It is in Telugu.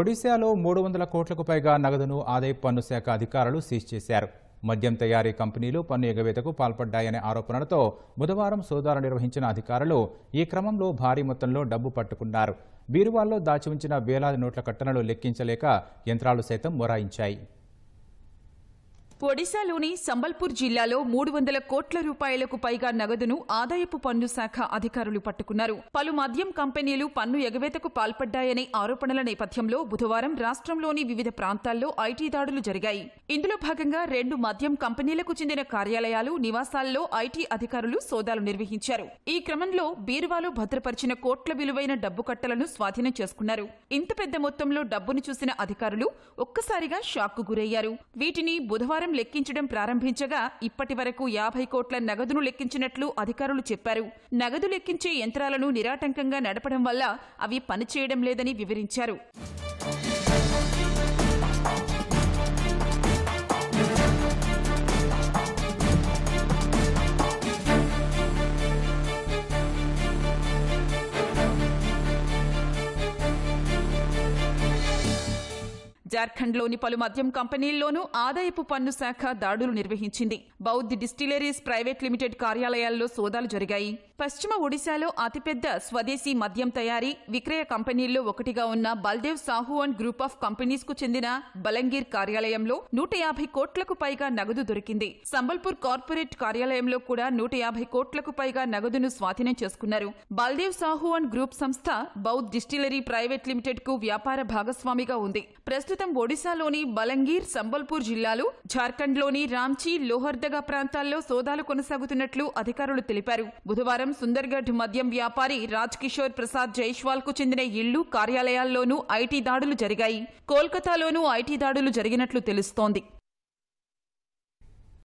ఒడిశాలో మూడు వందల కోట్లకు పైగా నగదును ఆదాయ పన్ను శాఖ అధికారులు సీజ్ చేశారు మద్యం తయారీ కంపెనీలు పన్ను ఎగవేతకు పాల్పడ్డాయనే ఆరోపణలతో బుధవారం సోదాలు నిర్వహించిన అధికారులు ఈ క్రమంలో భారీ మొత్తంలో డబ్బు పట్టుకున్నారు బీరువాల్లో దాచి ఉంచిన వేలాది నోట్ల కట్టణలు లెక్కించలేక యంత్రాలు సైతం మొరాయించాయి ఒడిశాలోని సంబల్పూర్ జిల్లాలో మూడు వందల కోట్ల రూపాయలకు పైగా నగదును ఆదాయపు పన్ను శాఖ అధికారులు పట్టుకున్నారు పలు మద్యం కంపెనీలు పన్ను ఎగవేతకు పాల్పడ్డాయనే ఆరోపణల నేపథ్యంలో బుధవారం రాష్ట్రంలోని వివిధ ప్రాంతాల్లో ఐటీ దాడులు జరిగాయి ఇందులో భాగంగా రెండు మద్యం కంపెనీలకు చెందిన కార్యాలయాలు నివాసాల్లో ఐటీ అధికారులు సోదాలు నిర్వహించారు ఈ క్రమంలో బీరువాలు భద్రపరిచిన కోట్ల విలువైన డబ్బు కట్టలను స్వాధీనం చేసుకున్నారు ఇంత పెద్ద మొత్తంలో డబ్బును చూసిన అధికారులు ఒక్కసారిగా షాక్కు గురయ్యారు వీటిని బుధవారం లెక్కించడం ప్రారంభించగా ఇప్పటి వరకు యాభై కోట్ల నగదును లెక్కించినట్లు అధికారులు చెప్పారు నగదు లెక్కించే యంత్రాలను నిరాటంకంగా నడపడం వల్ల అవి పనిచేయడం లేదని వివరించారు జార్ఖండ్లోని పలు మద్యం కంపెనీల్లోనూ ఆదాయపు పన్ను శాఖ దాడులు నిర్వహించింది బౌద్ధ్ డిస్టిలరీస్ ప్రైవేట్ లిమిటెడ్ కార్యాలయాల్లో సోదాలు జరిగాయి పశ్చిమ ఒడిశాలో అతిపెద్ద స్వదేశీ మద్యం తయారీ విక్రయ కంపెనీల్లో ఒకటిగా ఉన్న Baldev Sahu and group of companies కు చెందిన బలంగీర్ కార్యాలయంలో నూట యాభై కోట్లకు పైగా నగదు దొరికింది సంబల్పూర్ కార్పొరేట్ కార్యాలయంలో కూడా నూట యాభై కోట్లకు పైగా నగదును స్వాధీనం చేసుకున్నారు బల్దేవ్ సాహు అండ్ గ్రూప్ సంస్థ బౌద్ డిస్టిలరీ ప్రైవేట్ లిమిటెడ్ కు వ్యాపార భాగస్వామిగా ఉంది ప్రస్తుతం ఒడిశాలోని బలంగీర్ సంబల్పూర్ జిల్లాలు జార్ఖండ్లోని రాంచీ లోహర్దగా ప్రాంతాల్లో సోదాలు కొనసాగుతున్నట్లు అధికారులు తెలిపారు బుధవారం ప్రకారం సుందర్గఢ్ మద్యం వ్యాపారి రాజ్ కిషోర్ ప్రసాద్ జైష్వాల్ కు చెందిన ఇళ్లు కార్యాలయాల్లోనూ ఐటీ దాడులు జరిగాయి కోల్కతాలోనూ ఐటీ దాడులు జరిగినట్లు తెలుస్తోంది